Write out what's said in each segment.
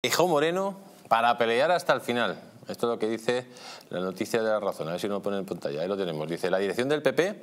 Hijo Moreno para pelear hasta el final. Esto es lo que dice la noticia de la razón. A ver si no lo pone en pantalla. Ahí lo tenemos. Dice, la dirección del PP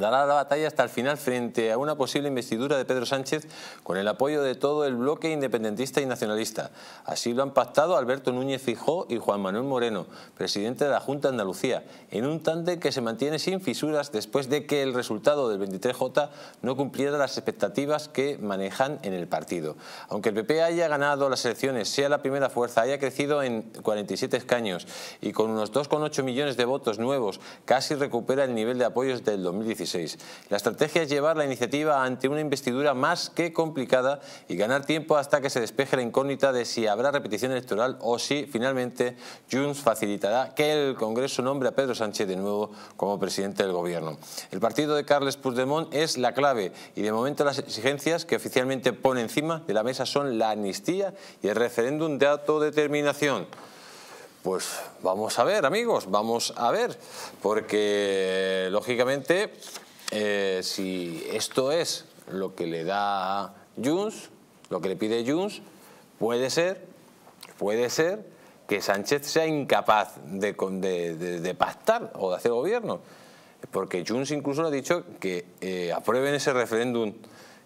dará la batalla hasta el final frente a una posible investidura de Pedro Sánchez con el apoyo de todo el bloque independentista y nacionalista. Así lo han pactado Alberto Núñez Fijó y Juan Manuel Moreno, presidente de la Junta de Andalucía, en un tante que se mantiene sin fisuras después de que el resultado del 23J no cumpliera las expectativas que manejan en el partido. Aunque el PP haya ganado las elecciones, sea la primera fuerza, haya crecido en 47 escaños y con unos 2,8 millones de votos nuevos, casi recupera el nivel de apoyos del 2017 la estrategia es llevar la iniciativa ante una investidura más que complicada y ganar tiempo hasta que se despeje la incógnita de si habrá repetición electoral o si finalmente Junts facilitará que el Congreso nombre a Pedro Sánchez de nuevo como presidente del Gobierno. El partido de Carles Puigdemont es la clave y de momento las exigencias que oficialmente pone encima de la mesa son la amnistía y el referéndum de autodeterminación. Pues vamos a ver, amigos, vamos a ver, porque lógicamente eh, si esto es lo que le da Junts, lo que le pide Junts, puede ser, puede ser que Sánchez sea incapaz de, pactar o de hacer gobierno. Porque Junts incluso ha dicho que eh, aprueben ese referéndum,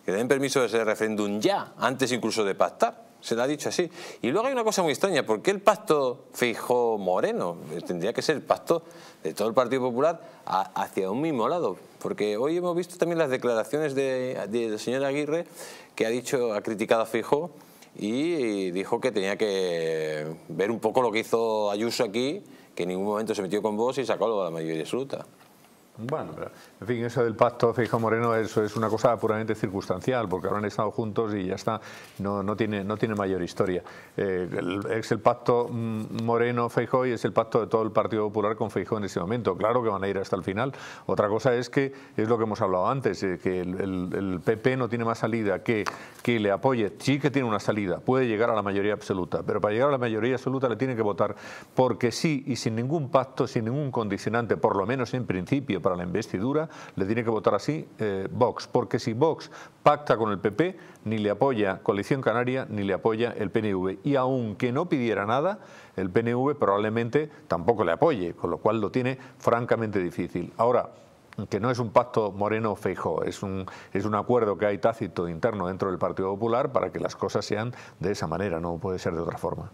que den permiso de ese referéndum ya, antes incluso de pactar se lo ha dicho así. Y luego hay una cosa muy extraña, ¿por qué el pacto fijo Moreno? Eh, tendría que ser el pacto de todo el Partido Popular hacia un mismo lado, porque hoy hemos visto también las declaraciones de, del señor Aguirre, que ha dicho, ha criticado a Fijo y dijo que tenía que ver un poco lo que hizo Ayuso aquí, que en ningún momento se metió con vos y sacó la mayoría absoluta. Bueno, pero, en fin, eso del pacto Feijóo Moreno eso es una cosa puramente circunstancial, porque ahora han estado juntos y ya está, no, no, tiene, no tiene mayor historia. Eh, es el pacto mm, Moreno Feijóo y es el pacto de todo el Partido Popular con Feijóo en ese momento. Claro que van a ir hasta el final. Otra cosa es que es lo que hemos hablado antes, eh, que el, PP no tiene más salida que que le apoye. Sí que tiene una salida, puede llegar a la mayoría absoluta, pero para llegar a la mayoría absoluta le tiene que votar porque sí y sin ningún pacto, sin ningún condicionante, por lo menos en principio para la investidura, le tiene que votar así eh, Vox, porque si Vox pacta con el PP, ni le apoya Coalición Canaria, ni le apoya el PNV. Y aunque no pidiera nada, el PNV probablemente tampoco le apoye, con lo cual lo tiene francamente difícil. Ahora, que no es un pacto moreno Feijo es un, es un acuerdo que hay tácito interno dentro del Partido Popular para que las cosas sean de esa manera, no puede ser de otra forma.